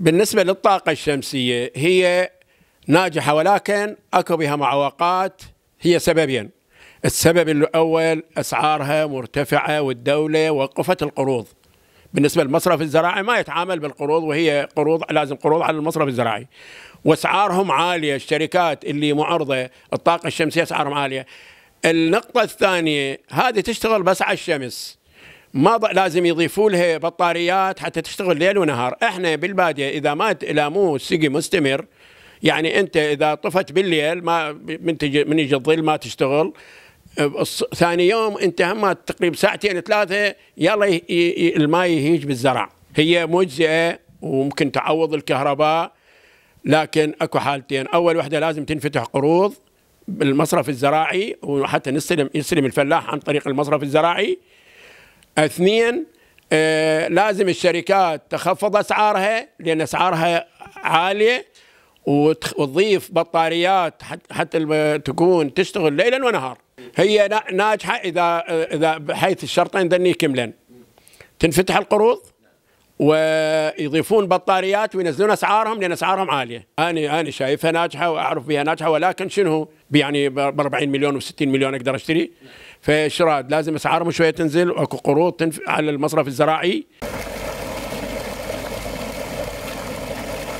بالنسبة للطاقة الشمسية هي ناجحة ولكن أكو بها معوقات هي سببين السبب الأول أسعارها مرتفعة والدولة وقفت القروض بالنسبة للمصرف الزراعي ما يتعامل بالقروض وهي قروض لازم قروض على المصرف الزراعي واسعارهم عالية الشركات اللي معرضة الطاقة الشمسية اسعارهم عالية النقطة الثانية هذه تشتغل بس على الشمس ما لازم يضيفوا لها بطاريات حتى تشتغل ليل ونهار احنا بالباديه اذا ما مو سقي مستمر يعني انت اذا طفت بالليل ما من تجي من يجي الظل ما تشتغل ثاني يوم انت هم تقريبا ساعتين ثلاثه يلا الماء يهيج بالزرع هي مجزئه وممكن تعوض الكهرباء لكن اكو حالتين اول وحده لازم تنفتح قروض بالمصرف الزراعي وحتى نستلم يستلم الفلاح عن طريق المصرف الزراعي اثنين آه، لازم الشركات تخفض اسعارها لان اسعارها عاليه وتضيف بطاريات حتى تكون تشتغل ليلا ونهار هي ناجحه اذا آه، اذا بحيث الشرطين ذني يكملن تنفتح القروض ويضيفون بطاريات وينزلون اسعارهم لان اسعارهم عاليه، انا انا شايفها ناجحه واعرف بها ناجحه ولكن شنو؟ يعني ب 40 مليون و60 مليون اقدر اشتري فشراد لازم اسعارهم شويه تنزل واكو قروض على المصرف الزراعي